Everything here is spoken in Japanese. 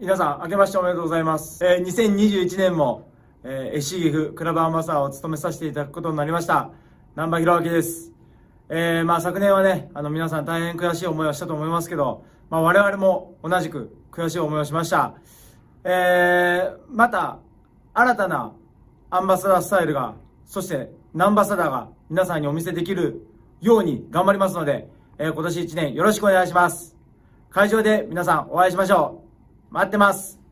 皆さん、明けましておめでとうございます。えー、2021年も、えー、SC 岐クラブアンバサダーを務めさせていただくことになりました。南波博明です。えー、まあ昨年はね、あの皆さん大変悔しい思いをしたと思いますけど、まあ我々も同じく悔しい思いをしました。えー、また、新たなアンバサダースタイルが、そしてナンバサダーが皆さんにお見せできるように頑張りますので、えー、今年一年よろしくお願いします。会場で皆さんお会いしましょう。待ってます